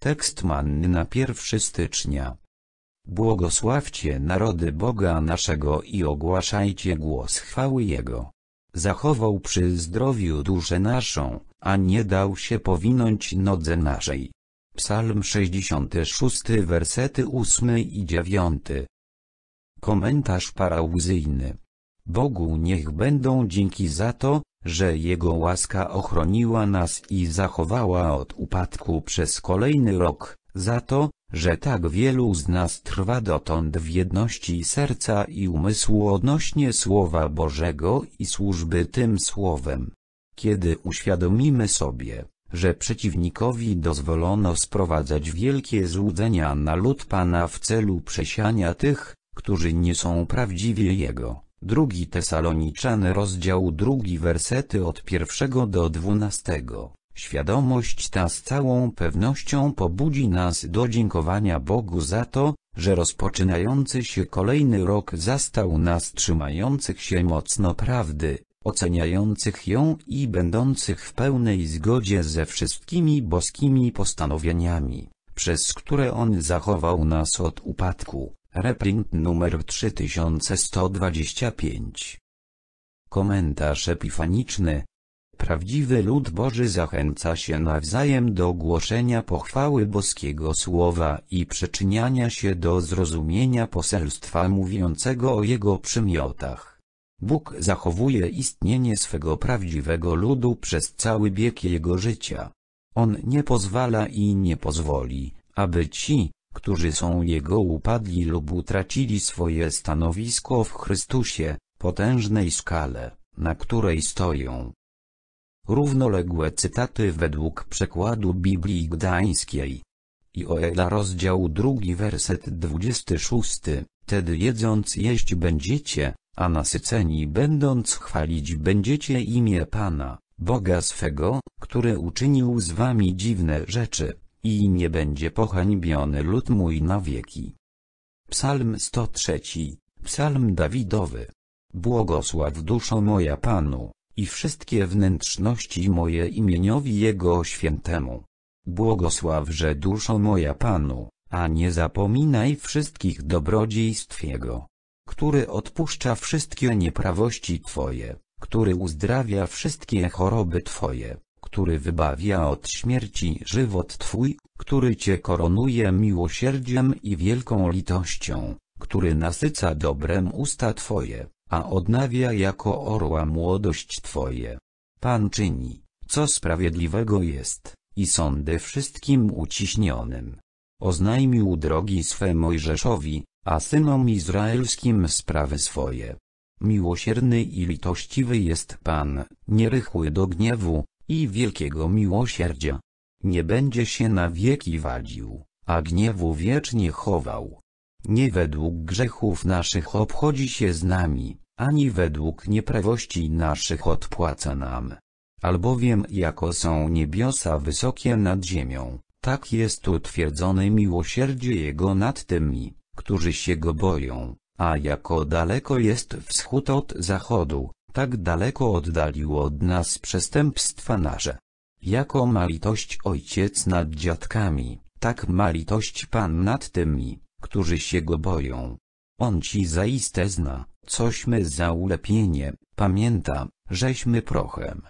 Tekst manny na 1 stycznia. Błogosławcie narody Boga naszego i ogłaszajcie głos chwały Jego. Zachował przy zdrowiu duszę naszą, a nie dał się powinąć nodze naszej. Psalm 66 wersety 8 i 9. Komentarz parauzyjny. Bogu niech będą dzięki za to, że Jego łaska ochroniła nas i zachowała od upadku przez kolejny rok, za to, że tak wielu z nas trwa dotąd w jedności serca i umysłu odnośnie Słowa Bożego i służby tym Słowem. Kiedy uświadomimy sobie, że przeciwnikowi dozwolono sprowadzać wielkie złudzenia na lud Pana w celu przesiania tych, którzy nie są prawdziwie Jego Drugi Tesaloniczany rozdział drugi wersety od pierwszego do dwunastego. Świadomość ta z całą pewnością pobudzi nas do dziękowania Bogu za to, że rozpoczynający się kolejny rok zastał nas trzymających się mocno prawdy, oceniających ją i będących w pełnej zgodzie ze wszystkimi boskimi postanowieniami, przez które On zachował nas od upadku. Reprint numer 3125. Komentarz epifaniczny. Prawdziwy lud Boży zachęca się nawzajem do głoszenia pochwały boskiego słowa i przyczyniania się do zrozumienia poselstwa mówiącego o jego przymiotach. Bóg zachowuje istnienie swego prawdziwego ludu przez cały bieg jego życia. On nie pozwala i nie pozwoli, aby ci, którzy są Jego upadli lub utracili swoje stanowisko w Chrystusie, potężnej skale, na której stoją. Równoległe cytaty według przekładu Biblii Gdańskiej. Ioela rozdział 2 werset 26, Tedy jedząc jeść będziecie, a nasyceni będąc chwalić będziecie imię Pana, Boga swego, który uczynił z wami dziwne rzeczy i nie będzie pohańbiony lud mój na wieki. Psalm 103, Psalm Dawidowy. Błogosław duszo moja Panu, i wszystkie wnętrzności moje imieniowi Jego świętemu. Błogosławże duszo moja Panu, a nie zapominaj wszystkich dobrodziejstw Jego, który odpuszcza wszystkie nieprawości Twoje, który uzdrawia wszystkie choroby Twoje który wybawia od śmierci żywot Twój, który Cię koronuje miłosierdziem i wielką litością, który nasyca dobrem usta Twoje, a odnawia jako orła młodość Twoje. Pan czyni, co sprawiedliwego jest, i sądy wszystkim uciśnionym. Oznajmił drogi swe Mojżeszowi, a synom izraelskim sprawy swoje. Miłosierny i litościwy jest Pan, nierychły do gniewu, i wielkiego miłosierdzia. Nie będzie się na wieki wadził, a gniewu wiecznie chował. Nie według grzechów naszych obchodzi się z nami, ani według nieprawości naszych odpłaca nam. Albowiem jako są niebiosa wysokie nad ziemią, tak jest utwierdzone miłosierdzie Jego nad tymi, którzy się Go boją, a jako daleko jest wschód od zachodu, tak daleko oddalił od nas przestępstwa nasze. Jako ma litość ojciec nad dziadkami, tak ma litość Pan nad tymi, którzy się go boją. On ci zaiste zna, cośmy za ulepienie, pamięta, żeśmy prochem.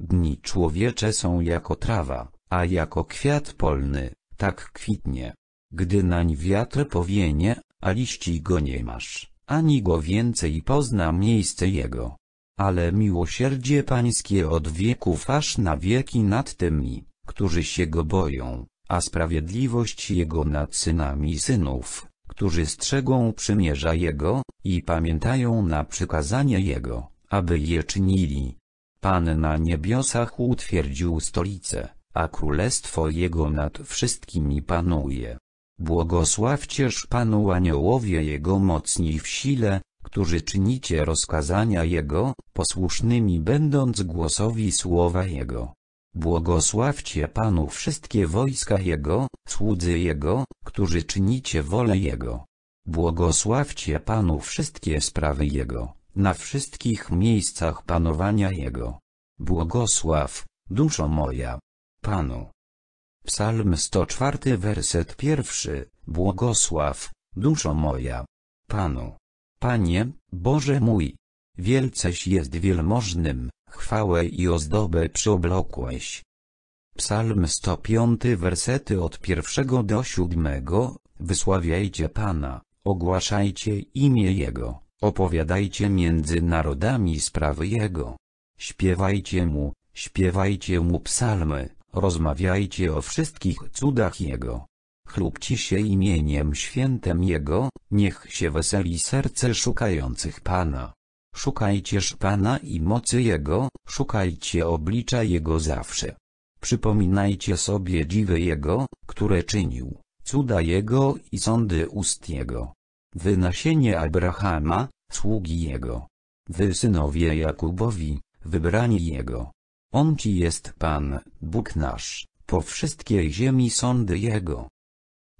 Dni człowiecze są jako trawa, a jako kwiat polny, tak kwitnie. Gdy nań wiatr powienie, a liści go nie masz, ani go więcej pozna miejsce jego ale miłosierdzie Pańskie od wieków aż na wieki nad tymi, którzy się Go boją, a sprawiedliwość Jego nad synami synów, którzy strzegą przymierza Jego, i pamiętają na przykazanie Jego, aby je czynili. Pan na niebiosach utwierdził stolicę, a królestwo Jego nad wszystkimi panuje. Błogosławcież Panu aniołowie Jego mocni w sile, którzy czynicie rozkazania Jego, posłusznymi będąc głosowi słowa Jego. Błogosławcie Panu wszystkie wojska Jego, słudzy Jego, którzy czynicie wolę Jego. Błogosławcie Panu wszystkie sprawy Jego, na wszystkich miejscach panowania Jego. Błogosław, duszo moja, Panu. Psalm 104 werset pierwszy, błogosław, duszo moja, Panu. Panie, Boże mój! Wielceś jest wielmożnym, chwałę i ozdobę przyoblokłeś. Psalm 105 wersety od pierwszego do siódmego, wysławiajcie Pana, ogłaszajcie imię Jego, opowiadajcie między narodami sprawy Jego. Śpiewajcie Mu, śpiewajcie Mu psalmy, rozmawiajcie o wszystkich cudach Jego. Chlubci się imieniem świętem Jego, niech się weseli serce szukających Pana. Szukajcież Pana i mocy Jego, szukajcie oblicza Jego zawsze. Przypominajcie sobie dziwy Jego, które czynił, cuda Jego i sądy ust Jego. Wy nasienie Abrahama, sługi Jego. Wy synowie Jakubowi, wybrani Jego. On Ci jest Pan, Bóg nasz, po wszystkiej ziemi sądy Jego.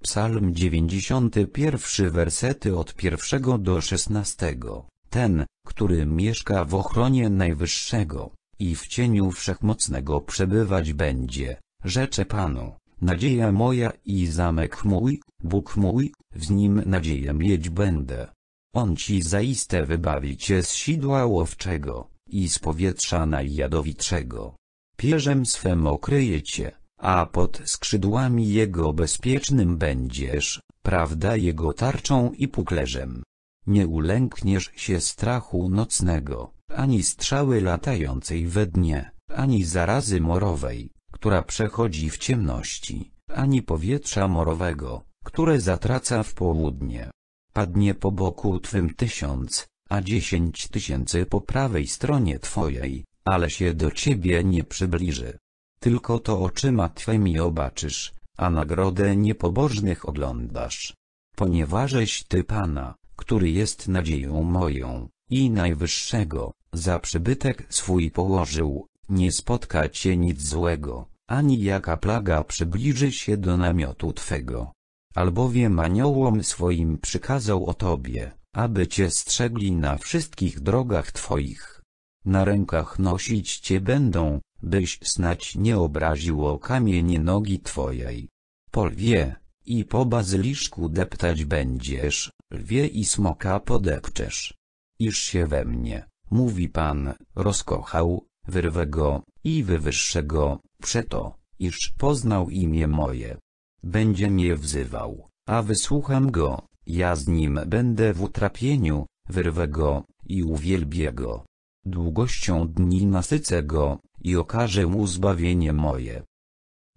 Psalm 91 wersety od pierwszego do szesnastego. Ten, który mieszka w ochronie Najwyższego, i w cieniu Wszechmocnego przebywać będzie, rzecze Panu, nadzieja moja i zamek mój, Bóg mój, w Nim nadzieję mieć będę. On Ci zaiste wybawi Cię z sidła łowczego, i z powietrza najjadowiczego. Pierzem swem okryje Cię a pod skrzydłami Jego bezpiecznym będziesz, prawda Jego tarczą i puklerzem. Nie ulękniesz się strachu nocnego, ani strzały latającej we dnie, ani zarazy morowej, która przechodzi w ciemności, ani powietrza morowego, które zatraca w południe. Padnie po boku Twym tysiąc, a dziesięć tysięcy po prawej stronie Twojej, ale się do Ciebie nie przybliży. Tylko to oczyma Twymi obaczysz, a nagrodę niepobożnych oglądasz. Ponieważeś Ty Pana, który jest nadzieją moją, i Najwyższego, za przybytek swój położył, nie spotka Cię nic złego, ani jaka plaga przybliży się do namiotu Twego. Albowiem aniołom swoim przykazał o Tobie, aby Cię strzegli na wszystkich drogach Twoich. Na rękach nosić Cię będą, byś snać nie obraził o kamienie nogi twojej. Pol wie, i po bazyliszku deptać będziesz, lwie i smoka podepczesz. Iż się we mnie, mówi Pan, rozkochał, wyrwę go, i wywyższę go, przeto, iż poznał imię moje. Będzie mnie wzywał, a wysłucham go, ja z nim będę w utrapieniu, wyrwę go, i uwielbię go. Długością dni nasycę go, i okaże mu zbawienie moje.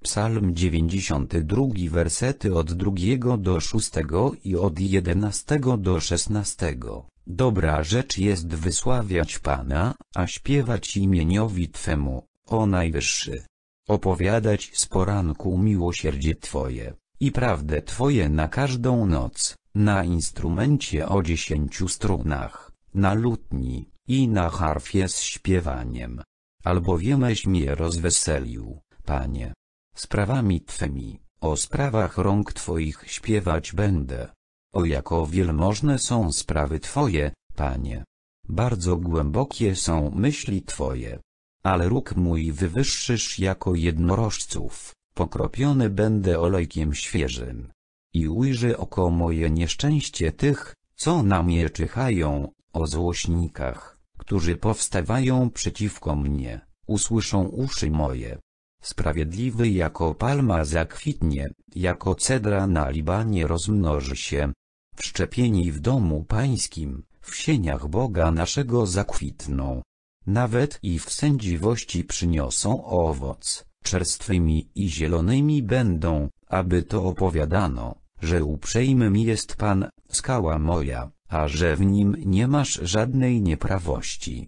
Psalm 92 wersety od drugiego do szóstego i od jedenastego do szesnastego. Dobra rzecz jest wysławiać Pana, a śpiewać imieniowi Twemu, o Najwyższy. Opowiadać z poranku miłosierdzie Twoje, i prawdę Twoje na każdą noc, na instrumencie o dziesięciu strunach, na lutni, i na harfie z śpiewaniem, albowiemeś mnie rozweselił, Panie. Sprawami Twymi, o sprawach rąk Twoich śpiewać będę. O jako wielmożne są sprawy Twoje, Panie. Bardzo głębokie są myśli Twoje. Ale róg mój wywyższysz jako jednorożców, pokropiony będę olejkiem świeżym. I ujrzy oko moje nieszczęście tych, co na mnie czyhają, o złośnikach którzy powstawają przeciwko mnie, usłyszą uszy moje. Sprawiedliwy jako palma zakwitnie, jako cedra na Libanie rozmnoży się. Wszczepieni w domu pańskim, w sieniach Boga naszego zakwitną. Nawet i w sędziwości przyniosą owoc, czerstwymi i zielonymi będą, aby to opowiadano, że uprzejmym jest Pan, skała moja a że w nim nie masz żadnej nieprawości.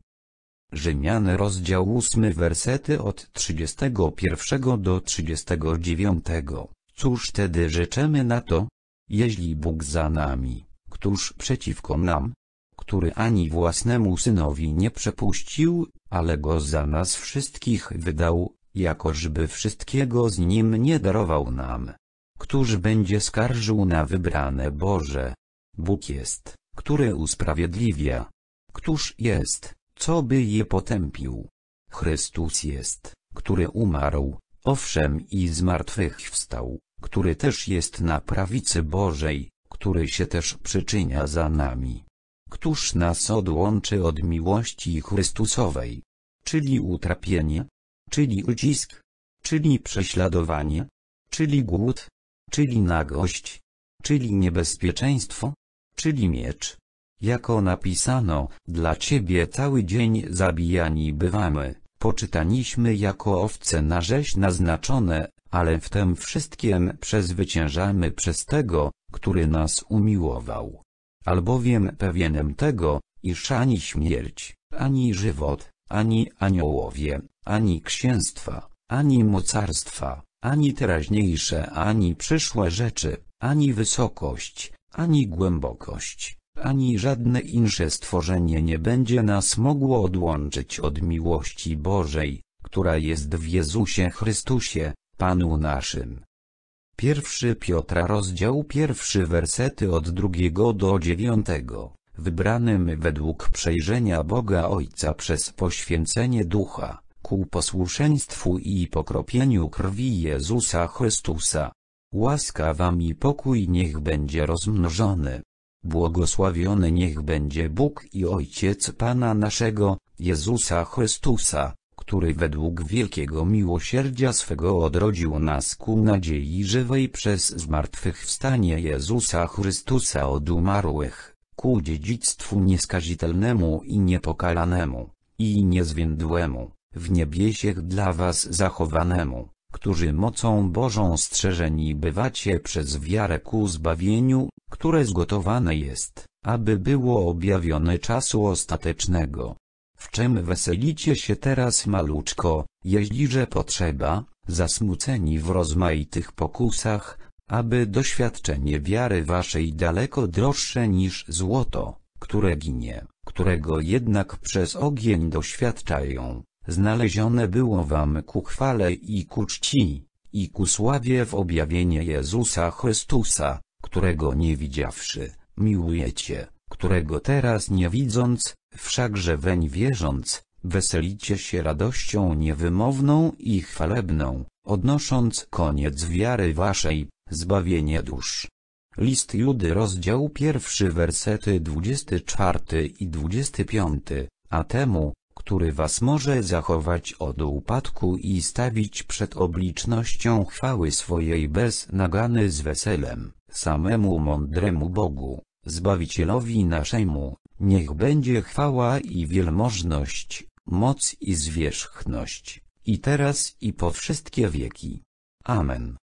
Rzymian rozdział 8 wersety od 31 do 39. Cóż tedy rzeczemy na to? Jeśli Bóg za nami, któż przeciwko nam? Który ani własnemu synowi nie przepuścił, ale go za nas wszystkich wydał, jakożby wszystkiego z nim nie darował nam. Któż będzie skarżył na wybrane Boże? Bóg jest który usprawiedliwia. Któż jest, co by je potępił? Chrystus jest, który umarł, owszem i zmartwychwstał, który też jest na prawicy Bożej, który się też przyczynia za nami. Któż nas odłączy od miłości Chrystusowej? Czyli utrapienie? Czyli ucisk? Czyli prześladowanie? Czyli głód? Czyli nagość? Czyli niebezpieczeństwo? czyli miecz. Jako napisano, dla ciebie cały dzień zabijani bywamy, poczytaniśmy jako owce na rzeź naznaczone, ale w tym wszystkim przezwyciężamy przez tego, który nas umiłował. Albowiem pewienem tego, iż ani śmierć, ani żywot, ani aniołowie, ani księstwa, ani mocarstwa, ani teraźniejsze, ani przyszłe rzeczy, ani wysokość, ani głębokość, ani żadne insze stworzenie nie będzie nas mogło odłączyć od miłości Bożej, która jest w Jezusie Chrystusie, Panu naszym. Pierwszy Piotra rozdział pierwszy wersety od drugiego do dziewiątego, wybranym według przejrzenia Boga Ojca przez poświęcenie ducha, ku posłuszeństwu i pokropieniu krwi Jezusa Chrystusa, Łaska wam i pokój niech będzie rozmnożony. Błogosławiony niech będzie Bóg i Ojciec Pana naszego, Jezusa Chrystusa, który według wielkiego miłosierdzia swego odrodził nas ku nadziei żywej przez zmartwychwstanie Jezusa Chrystusa od umarłych, ku dziedzictwu nieskazitelnemu i niepokalanemu, i niezwiędłemu, w niebiesiech dla was zachowanemu którzy mocą Bożą strzeżeni bywacie przez wiarę ku zbawieniu, które zgotowane jest, aby było objawione czasu ostatecznego. W czym weselicie się teraz maluczko, jeśli że potrzeba, zasmuceni w rozmaitych pokusach, aby doświadczenie wiary waszej daleko droższe niż złoto, które ginie, którego jednak przez ogień doświadczają, znalezione było wam ku chwale i ku czci, i ku sławie w objawienie Jezusa Chrystusa, którego nie widziawszy, miłujecie, którego teraz nie widząc, wszakże weń wierząc, weselicie się radością niewymowną i chwalebną, odnosząc koniec wiary waszej, zbawienie dusz. List Judy rozdział pierwszy wersety 24 i 25, a temu, który was może zachować od upadku i stawić przed oblicznością chwały swojej bez nagany z weselem, samemu mądremu Bogu, Zbawicielowi naszemu, niech będzie chwała i wielmożność, moc i zwierzchność, i teraz i po wszystkie wieki. Amen.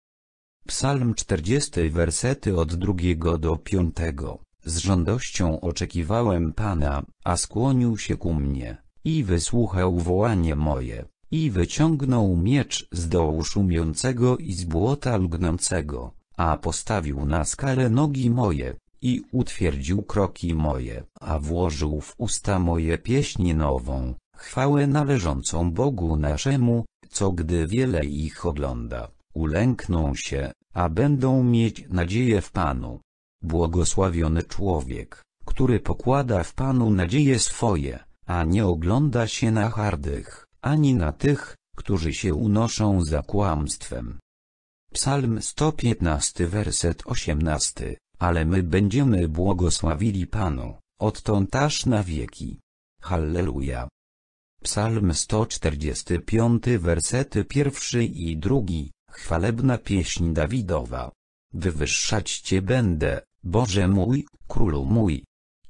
Psalm 40 wersety od drugiego do piątego. Z rządością oczekiwałem Pana, a skłonił się ku mnie i wysłuchał wołanie moje, i wyciągnął miecz z dołu szumiącego i z błota lgnącego, a postawił na skalę nogi moje, i utwierdził kroki moje, a włożył w usta moje pieśń nową, chwałę należącą Bogu naszemu, co gdy wiele ich ogląda, ulękną się, a będą mieć nadzieję w Panu. Błogosławiony człowiek, który pokłada w Panu nadzieje swoje a nie ogląda się na hardych, ani na tych, którzy się unoszą za kłamstwem. Psalm 115 werset 18, ale my będziemy błogosławili Panu, odtąd aż na wieki. Halleluja. Psalm 145 wersety pierwszy i drugi, chwalebna pieśń Dawidowa. Wywyższać Cię będę, Boże mój, Królu mój,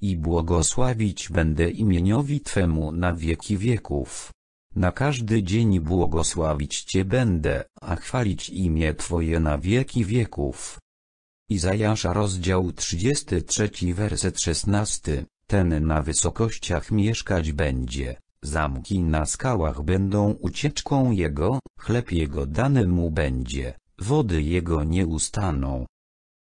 i błogosławić będę imieniowi Twemu na wieki wieków. Na każdy dzień błogosławić Cię będę, a chwalić imię Twoje na wieki wieków. Izajasza rozdział 33 werset 16, ten na wysokościach mieszkać będzie, zamki na skałach będą ucieczką jego, chleb jego dany mu będzie, wody jego nie ustaną.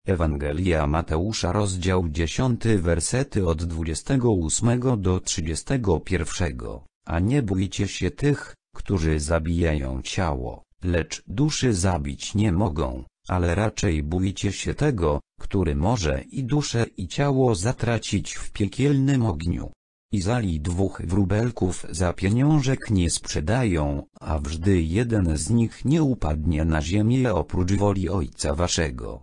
Ewangelia Mateusza rozdział 10 wersety od 28 do 31, a nie bójcie się tych, którzy zabijają ciało, lecz duszy zabić nie mogą, ale raczej bójcie się tego, który może i duszę i ciało zatracić w piekielnym ogniu. Izali dwóch wróbelków za pieniążek nie sprzedają, a wżdy jeden z nich nie upadnie na ziemię oprócz woli ojca waszego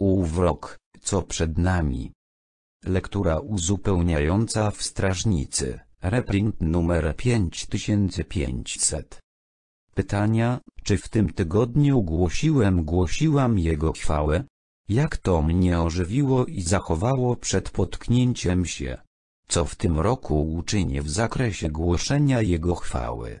Uwrok, co przed nami. Lektura uzupełniająca w strażnicy, reprint numer 5500. Pytania, czy w tym tygodniu głosiłem głosiłam Jego chwałę? Jak to mnie ożywiło i zachowało przed potknięciem się? Co w tym roku uczynię w zakresie głoszenia Jego chwały?